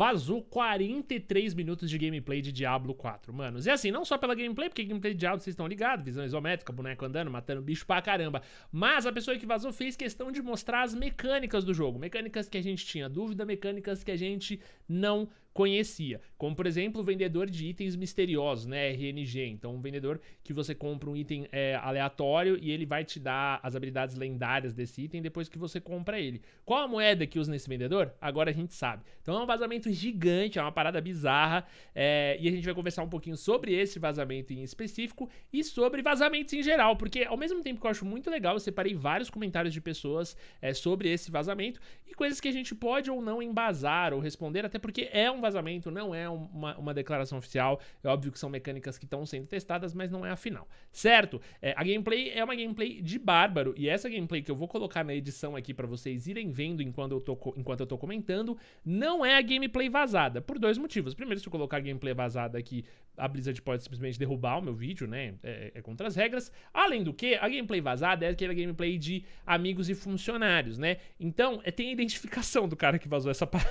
vazou 43 minutos de gameplay de Diablo 4, manos. E assim, não só pela gameplay, porque gameplay de Diablo vocês estão ligados, visão isométrica, boneco andando, matando bicho pra caramba. Mas a pessoa que vazou fez questão de mostrar as mecânicas do jogo. Mecânicas que a gente tinha dúvida, mecânicas que a gente não conhecia. Como, por exemplo, o vendedor de itens misteriosos, né? RNG. Então, um vendedor que você compra um item é, aleatório e ele vai te dar as habilidades lendárias desse item depois que você compra ele. Qual a moeda que usa nesse vendedor? Agora a gente sabe. Então, é um vazamento gigante, é uma parada bizarra. É, e a gente vai conversar um pouquinho sobre esse vazamento em específico e sobre vazamentos em geral, porque ao mesmo tempo que eu acho muito legal, eu separei vários comentários de pessoas é, sobre esse vazamento e coisas que a gente pode ou não embasar ou responder, até porque é um vazamento vazamento, não é uma, uma declaração oficial. É óbvio que são mecânicas que estão sendo testadas, mas não é a final. Certo? É, a gameplay é uma gameplay de bárbaro. E essa gameplay que eu vou colocar na edição aqui para vocês irem vendo enquanto eu, tô, enquanto eu tô comentando, não é a gameplay vazada. Por dois motivos. Primeiro, se eu colocar a gameplay vazada aqui, a Blizzard pode simplesmente derrubar o meu vídeo, né? É, é, é contra as regras. Além do que, a gameplay vazada é aquela gameplay de amigos e funcionários, né? Então, é, tem a identificação do cara que vazou essa parada.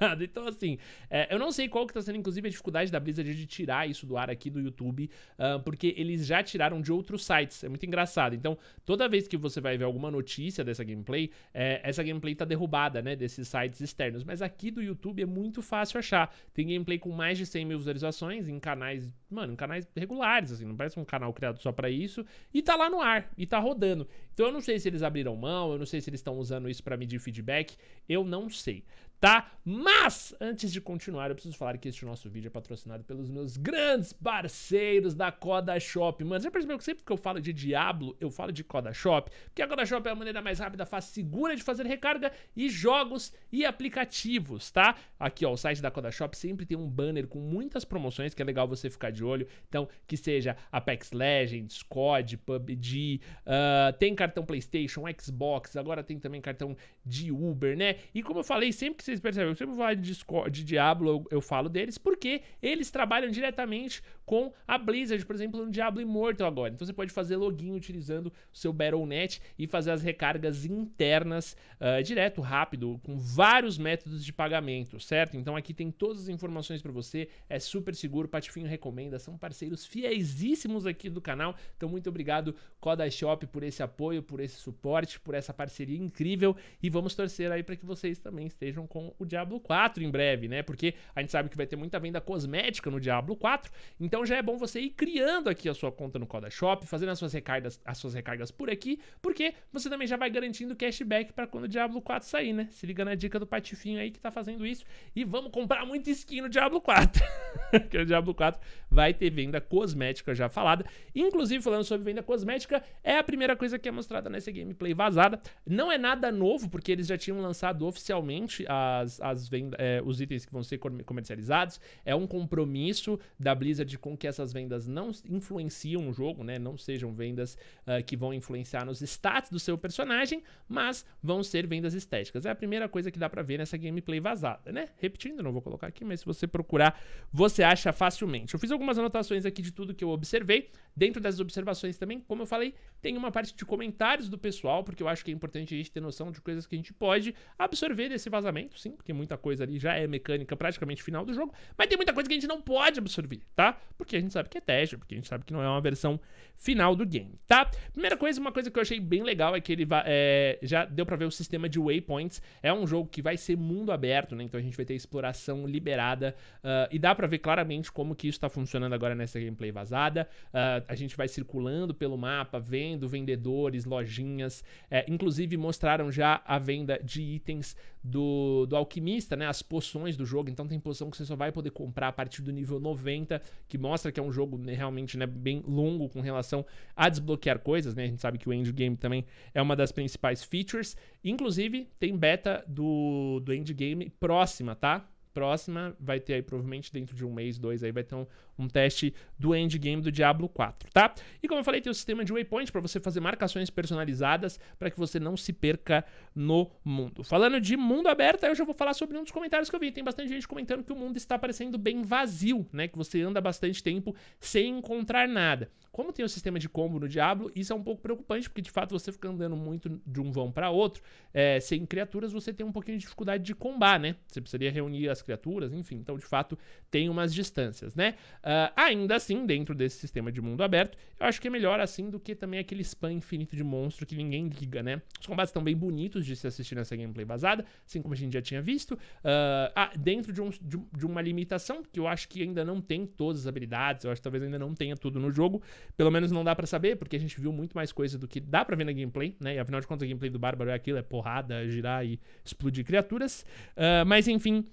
Então, assim, é, eu não sei qual que tá sendo, inclusive, a dificuldade da Blizzard de tirar isso do ar aqui do YouTube, uh, porque eles já tiraram de outros sites. É muito engraçado. Então, toda vez que você vai ver alguma notícia dessa gameplay, é, essa gameplay tá derrubada, né, desses sites externos. Mas aqui do YouTube é muito fácil achar. Tem gameplay com mais de 100 mil visualizações em canais, mano, em canais regulares, assim, não parece um canal criado só para isso. E tá lá no ar, e tá rodando. Então, eu não sei se eles abriram mão, eu não sei se eles estão usando isso para medir feedback, eu não sei tá? Mas, antes de continuar, eu preciso falar que este nosso vídeo é patrocinado pelos meus grandes parceiros da Coda Shop. Mano, você percebeu que sempre que eu falo de Diablo, eu falo de Coda Shop? Porque a Coda Shop é a maneira mais rápida, fácil, segura de fazer recarga e jogos e aplicativos, tá? Aqui, ó, o site da Coda Shop sempre tem um banner com muitas promoções que é legal você ficar de olho. Então, que seja Apex Legends, COD, PUBG, uh, ah, tem cartão PlayStation, Xbox, agora tem também cartão de Uber, né? E como eu falei, sempre que você vocês percebem, eu sempre falo de, Discord, de Diablo, eu, eu, falo deles, porque eles trabalham diretamente com a Blizzard, por exemplo, no Diablo Immortal agora. Então você pode fazer login utilizando o seu Battle.net e fazer as recargas internas uh, direto, rápido, com vários métodos de pagamento, certo? Então aqui tem todas as informações para você, é super seguro, Patifinho recomenda, são parceiros fiéisíssimos aqui do canal. Então muito obrigado Coda Shop por esse apoio, por esse suporte, por essa parceria incrível e vamos torcer aí para que vocês também estejam com o Diablo 4 em breve, né? Porque a gente sabe que vai ter muita venda cosmética no Diablo 4. Então então já é bom você ir criando aqui a sua conta no Coda Shop, fazendo as suas recargas, as suas recargas por aqui, porque você também já vai garantindo cashback para quando o Diablo 4 sair, né? Se liga na dica do Patifinho aí que tá fazendo isso e vamos comprar muita skin no Diablo 4. que o Diablo 4 vai ter venda cosmética já falada. Inclusive falando sobre venda cosmética, é a primeira coisa que é mostrada nessa gameplay vazada. Não é nada novo, porque eles já tinham lançado oficialmente as, as é, os itens que vão ser comercializados. É um compromisso da Blizzard com que essas vendas não influenciam o jogo, né? Não sejam vendas uh, que vão influenciar nos stats do seu personagem, mas vão ser vendas estéticas. É a primeira coisa que dá para ver nessa gameplay vazada, né? Repetindo, não vou colocar aqui, mas se você procurar, você acha facilmente. Eu fiz algumas anotações aqui de tudo que eu observei. Dentro das observações também, como eu falei, tem uma parte de comentários do pessoal, porque eu acho que é importante a gente ter noção de coisas que a gente pode absorver desse vazamento, sim, porque muita coisa ali já é mecânica praticamente final do jogo, mas tem muita coisa que a gente não pode absorver, tá? porque a gente sabe que é teste, porque a gente sabe que não é uma versão final do game, tá? Primeira coisa, uma coisa que eu achei bem legal é que ele é, já deu pra ver o sistema de waypoints. É um jogo que vai ser mundo aberto, né? Então a gente vai ter exploração liberada uh, e dá pra ver claramente como que isso tá funcionando agora nessa gameplay vazada. Uh, a gente vai circulando pelo mapa, vendo vendedores, lojinhas. É, inclusive mostraram já a venda de itens do, do alquimista, né? As poções do jogo. Então tem poção que você só vai poder comprar a partir do nível 90, que mostra que é um jogo né, realmente né, bem longo com relação a desbloquear coisas, né? A gente sabe que o endgame também é uma das principais features. Inclusive, tem beta do, do endgame próxima, tá? Próxima vai ter aí provavelmente dentro de um mês, dois aí vai ter um, um teste do endgame do Diablo 4, tá? E como eu falei, tem o sistema de waypoint para você fazer marcações personalizadas para que você não se perca no mundo. Falando de mundo aberto, eu já vou falar sobre um dos comentários que eu vi. Tem bastante gente comentando que o mundo está parecendo bem vazio, né? Que você anda bastante tempo sem encontrar nada. Como tem o sistema de combo no Diablo, isso é um pouco preocupante, porque de fato você fica andando muito de um vão para outro, é, sem criaturas, você tem um pouquinho de dificuldade de combar, né? Você precisaria reunir as criaturas, enfim. Então, de fato, tem umas distâncias, né? Uh, ainda assim, dentro desse sistema de mundo aberto, eu acho que é melhor assim do que também aquele spam infinito de monstro que ninguém liga, né? Os combates estão bem bonitos de se assistir nessa gameplay basada, assim como a gente já tinha visto. Uh, ah, dentro de, um, de, de, uma limitação, que eu acho que ainda não tem todas as habilidades, eu acho que talvez ainda não tenha tudo no jogo. Pelo menos não dá para saber, porque a gente viu muito mais coisa do que dá para ver na gameplay, né? E afinal de contas, a gameplay do Bárbaro é aquilo: é porrada, girar e explodir criaturas. Uh, mas enfim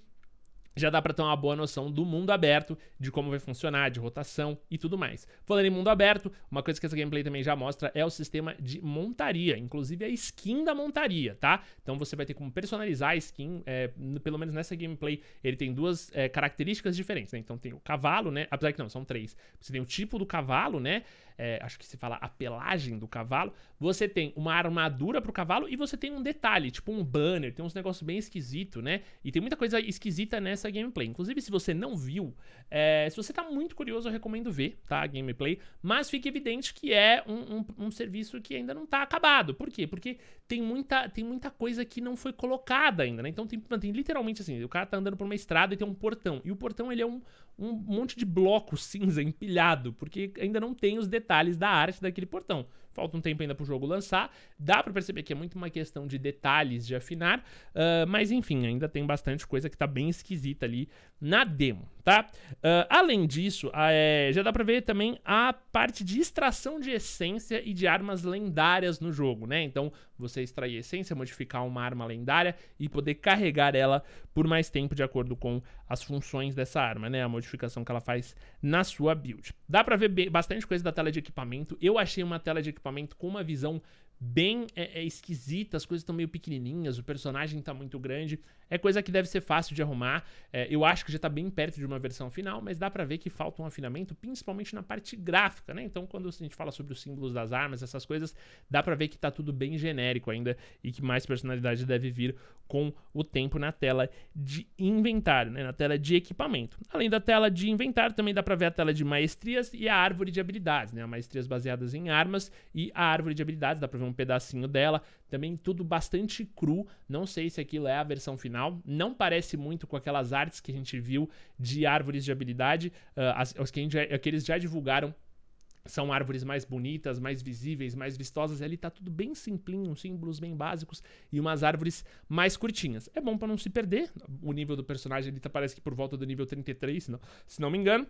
já dá para ter uma boa noção do mundo aberto, de como vai funcionar, de rotação e tudo mais. Falando em mundo aberto, uma coisa que essa gameplay também já mostra é o sistema de montaria, inclusive a skin da montaria, tá? Então você vai ter como personalizar a skin, é, pelo menos nessa gameplay ele tem duas é, características diferentes, né? Então tem o cavalo, né? Apesar que não, são três. Você tem o tipo do cavalo, né? é, acho que se fala a pelagem do cavalo, você tem uma armadura pro cavalo e você tem um detalhe, tipo um banner, tem uns negócios bem esquisito, né? E tem muita coisa esquisita nessa gameplay. Inclusive, se você não viu, é, se você tá muito curioso, eu recomendo ver, tá? A gameplay, mas fica evidente que é um, um, um, serviço que ainda não tá acabado. Por quê? Porque tem muita, tem muita coisa que não foi colocada ainda, né? Então tem, tem literalmente assim, o cara tá andando por uma estrada e tem um portão. E o portão ele é um, um monte de bloco cinza empilhado, porque ainda não tem os detalhes da arte daquele portão. Falta um tempo ainda para o jogo lançar. Dá para perceber que é muito uma questão de detalhes, de afinar, uh, mas enfim, ainda tem bastante coisa que está bem esquisita ali na demo tá? Uh, além disso, ah, é, já dá pra ver também a parte de extração de essência e de armas lendárias no jogo, né? Então, você extrair essência, modificar uma arma lendária e poder carregar ela por mais tempo de acordo com as funções dessa arma, né? A modificação que ela faz na sua build. Dá pra ver bastante coisa da tela de equipamento. Eu achei uma tela de equipamento com uma visão bem é, é esquisita, as coisas estão meio pequenininhas, o personagem está muito grande. É coisa que deve ser fácil de arrumar. É, eu acho que já está bem perto de uma versão final, mas dá para ver que falta um afinamento, principalmente na parte gráfica, né? Então, quando a gente fala sobre os símbolos das armas, essas coisas, dá para ver que está tudo bem genérico ainda e que mais personalidade deve vir com o tempo na tela de inventário, né? Na tela de equipamento. Além da tela de inventário, também dá para ver a tela de maestrias e a árvore de habilidades, né? Maestrias baseadas em armas e a árvore de habilidades, dá para ver um um pedacinho dela. Também tudo bastante cru, não sei se aquilo é a versão final. Não parece muito com aquelas artes que a gente viu de árvores de habilidade, uh, as, que, já, que eles já divulgaram são árvores mais bonitas, mais visíveis, mais vistosas. Ali tá tudo bem simplinho, símbolos bem básicos e umas árvores mais curtinhas. É bom para não se perder. O nível do personagem ele tá, parece que por volta do nível 33, se não, se não me engano.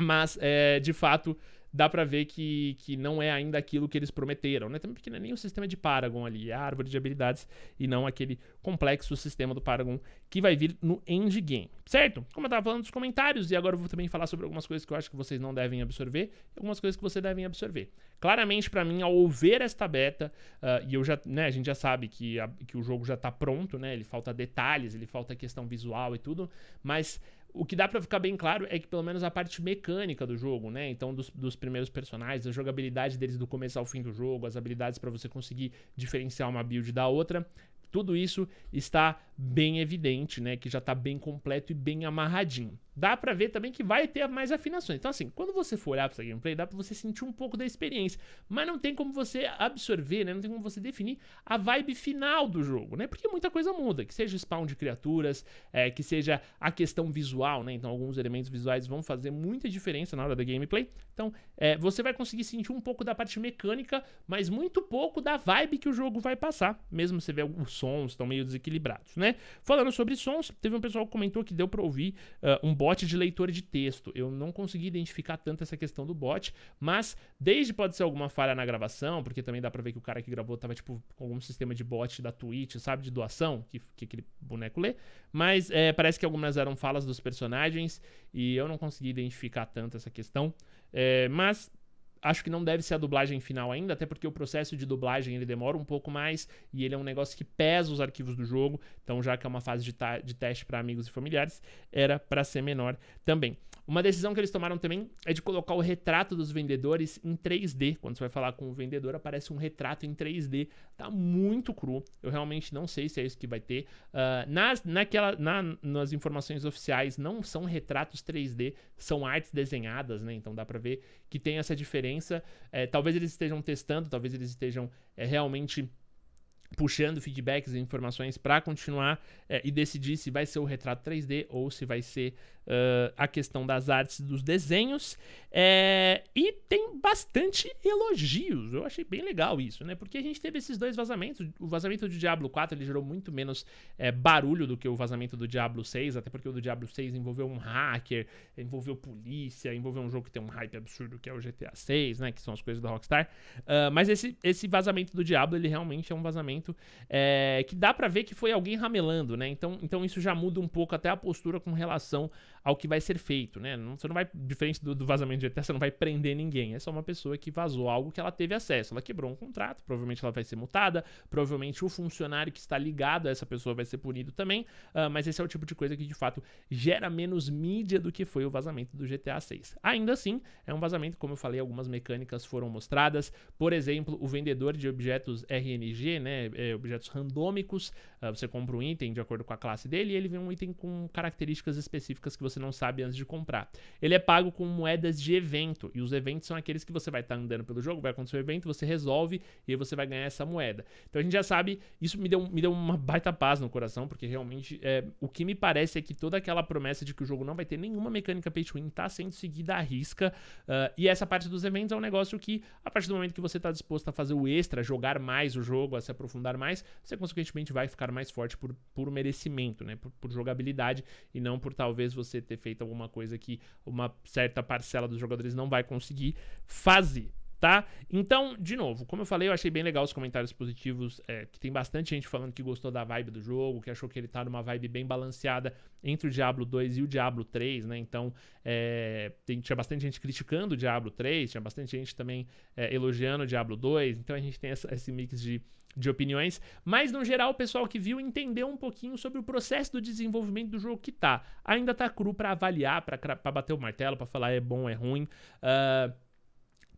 Mas, é, de fato, dá para ver que, que não é ainda aquilo que eles prometeram, né? Também porque não é nem o sistema de Paragon ali, é a árvore de habilidades, e não aquele complexo sistema do Paragon que vai vir no endgame, certo? Como eu tava falando nos comentários, e agora eu vou também falar sobre algumas coisas que eu acho que vocês não devem absorver, e algumas coisas que vocês devem absorver. Claramente, para mim, ao ver esta beta, uh, e eu já, né, a gente já sabe que, a, que o jogo já tá pronto, né? Ele falta detalhes, ele falta questão visual e tudo, mas o que dá para ficar bem claro é que pelo menos a parte mecânica do jogo, né? Então, dos, dos primeiros personagens, a jogabilidade deles do começo ao fim do jogo, as habilidades para você conseguir diferenciar uma build da outra, tudo isso está bem evidente, né? Que já está bem completo e bem amarradinho dá para ver também que vai ter mais afinações. Então, assim, quando você for olhar pra essa gameplay, dá pra você sentir um pouco da experiência. Mas não tem como você absorver, né? Não tem como você definir a vibe final do jogo, né? Porque muita coisa muda, que seja o spawn de criaturas, é, que seja a questão visual, né? Então, alguns elementos visuais vão fazer muita diferença na hora da gameplay. Então, é, você vai conseguir sentir um pouco da parte mecânica, mas muito pouco da vibe que o jogo vai passar. Mesmo você vê os sons estão meio desequilibrados, né? Falando sobre sons, teve um pessoal que comentou que deu pra ouvir uh, um bot bot de leitor de texto. Eu não consegui identificar tanto essa questão do bot, mas desde pode ser alguma falha na gravação, porque também dá pra ver que o cara que gravou tava, tipo, com algum sistema de bot da Twitch, sabe, de doação, que, que aquele boneco lê. Mas é, parece que algumas eram falas dos personagens e eu não consegui identificar tanto essa questão. É, mas acho que não deve ser a dublagem final ainda, até porque o processo de dublagem ele demora um pouco mais e ele é um negócio que pesa os arquivos do jogo. Então, já que é uma fase de, de teste para amigos e familiares, era para ser menor também. Uma decisão que eles tomaram também é de colocar o retrato dos vendedores em 3D. Quando você vai falar com o vendedor, aparece um retrato em 3D. Tá muito cru. Eu realmente não sei se é isso que vai ter. Uh, nas, naquela, na, nas informações oficiais, não são retratos 3D, são artes desenhadas, né? Então dá para ver que tem essa diferença. É, talvez eles estejam testando, talvez eles estejam é, realmente puxando feedbacks e informações para continuar é, e decidir se vai ser o retrato 3D ou se vai ser uh, a questão das artes dos desenhos. É, e tem bastante elogios. Eu achei bem legal isso, né? Porque a gente teve esses dois vazamentos. O vazamento do Diablo 4 ele gerou muito menos é, barulho do que o vazamento do Diablo 6, até porque o do Diablo 6 envolveu um hacker, envolveu polícia, envolveu um jogo que tem um hype absurdo que é o GTA 6, né? Que são as coisas da Rockstar. Uh, mas esse, esse vazamento do Diablo ele realmente é um vazamento é, que dá para ver que foi alguém ramelando, né? Então, então isso já muda um pouco até a postura com relação ao que vai ser feito, né? Não, você não vai, diferente do, do vazamento de GTA, você não vai prender ninguém. É só uma pessoa que vazou algo que ela teve acesso. Ela quebrou um contrato, provavelmente ela vai ser multada, provavelmente o funcionário que está ligado a essa pessoa vai ser punido também. Uh, mas esse é o tipo de coisa que de fato gera menos mídia do que foi o vazamento do GTA 6. Ainda assim, é um vazamento, como eu falei, algumas mecânicas foram mostradas. Por exemplo, o vendedor de objetos RNG, né? É, objetos randômicos. Uh, você compra um item de acordo com a classe dele e ele vem um item com características específicas que você você não sabe antes de comprar. Ele é pago com moedas de evento, e os eventos são aqueles que você vai estar tá andando pelo jogo, vai acontecer um evento, você resolve e aí você vai ganhar essa moeda. Então a gente já sabe, isso me deu, me deu uma baita paz no coração, porque realmente é, o que me parece é que toda aquela promessa de que o jogo não vai ter nenhuma mecânica pay to win está sendo seguida à risca, uh, e essa parte dos eventos é um negócio que, a partir do momento que você está disposto a fazer o extra, jogar mais o jogo, a se aprofundar mais, você consequentemente vai ficar mais forte por, por merecimento, né? Por, por jogabilidade e não por talvez você ter feito alguma coisa que uma certa parcela dos jogadores não vai conseguir fazer tá? Então, de novo, como eu falei, eu achei bem legal os comentários positivos, é, que tem bastante gente falando que gostou da vibe do jogo, que achou que ele tá numa vibe bem balanceada entre o Diablo 2 e o Diablo 3, né? Então, é, tem, tinha bastante gente criticando o Diablo 3, tinha bastante gente também é, elogiando o Diablo 2, então a gente tem essa, esse mix de, de opiniões, mas no geral o pessoal que viu entendeu um pouquinho sobre o processo do desenvolvimento do jogo que tá. Ainda tá cru para avaliar, para bater o martelo, para falar é bom, é ruim. Uh,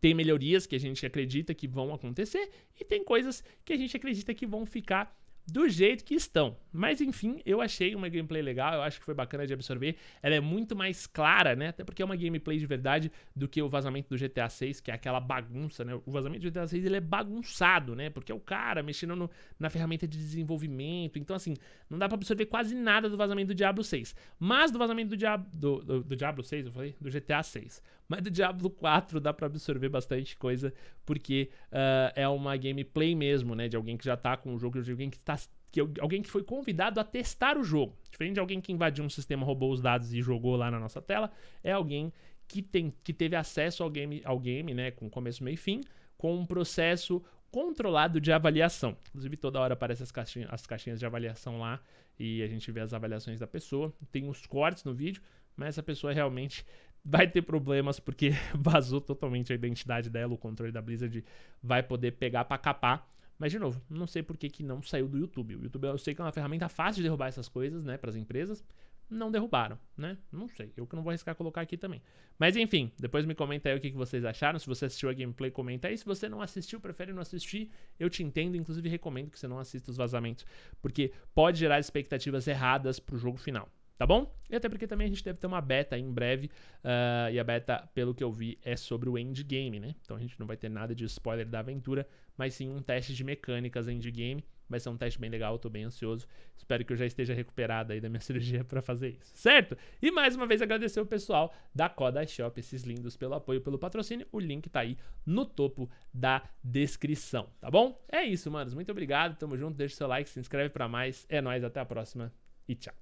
tem melhorias que a gente acredita que vão acontecer e tem coisas que a gente acredita que vão ficar do jeito que estão. Mas enfim, eu achei uma gameplay legal, eu acho que foi bacana de absorver. Ela é muito mais clara, né? Até porque é uma gameplay de verdade do que o vazamento do GTA 6, que é aquela bagunça, né? O vazamento do GTA 6 ele é bagunçado, né? Porque é o cara mexendo no, na ferramenta de desenvolvimento. Então assim, não dá para absorver quase nada do vazamento do Diablo 6. Mas do vazamento do Diablo do, do, do Diablo 6, eu falei, do GTA 6. Mas do Diablo 4 dá para absorver bastante coisa, porque uh, é uma gameplay mesmo, né? De alguém que já tá com o jogo, de alguém que tá que alguém que foi convidado a testar o jogo. Diferente de alguém que invadiu um sistema, roubou os dados e jogou lá na nossa tela, é alguém que, tem, que teve acesso ao game, ao game, né, com começo, meio e fim, com um processo controlado de avaliação. Inclusive, toda hora aparecem as caixinhas, as caixinhas de avaliação lá e a gente vê as avaliações da pessoa. Tem os cortes no vídeo, mas essa pessoa realmente vai ter problemas porque vazou totalmente a identidade dela, o controle da Blizzard vai poder pegar para capar. Mas de novo, não sei por que, que não saiu do YouTube. O YouTube eu sei que é uma ferramenta fácil de derrubar essas coisas, né, para as empresas. Não derrubaram, né? Não sei. Eu que não vou arriscar colocar aqui também. Mas enfim, depois me comenta aí o que, que vocês acharam. Se você assistiu a gameplay, comenta aí. Se você não assistiu, prefere não assistir, eu te entendo. Inclusive, recomendo que você não assista os vazamentos, porque pode gerar expectativas erradas pro jogo final tá bom? E até porque também a gente deve ter uma beta em breve, uh, e a beta, pelo que eu vi, é sobre o endgame, né? Então a gente não vai ter nada de spoiler da aventura, mas sim um teste de mecânicas endgame. Vai ser um teste bem legal, tô bem ansioso. Espero que eu já esteja recuperado aí da minha cirurgia para fazer isso, certo? E mais uma vez agradecer o pessoal da Coda Shop, esses lindos, pelo apoio, pelo patrocínio. O link tá aí no topo da descrição, tá bom? É isso, manos. Muito obrigado, tamo junto. Deixa o seu like, se inscreve para mais. É nóis, até a próxima e tchau.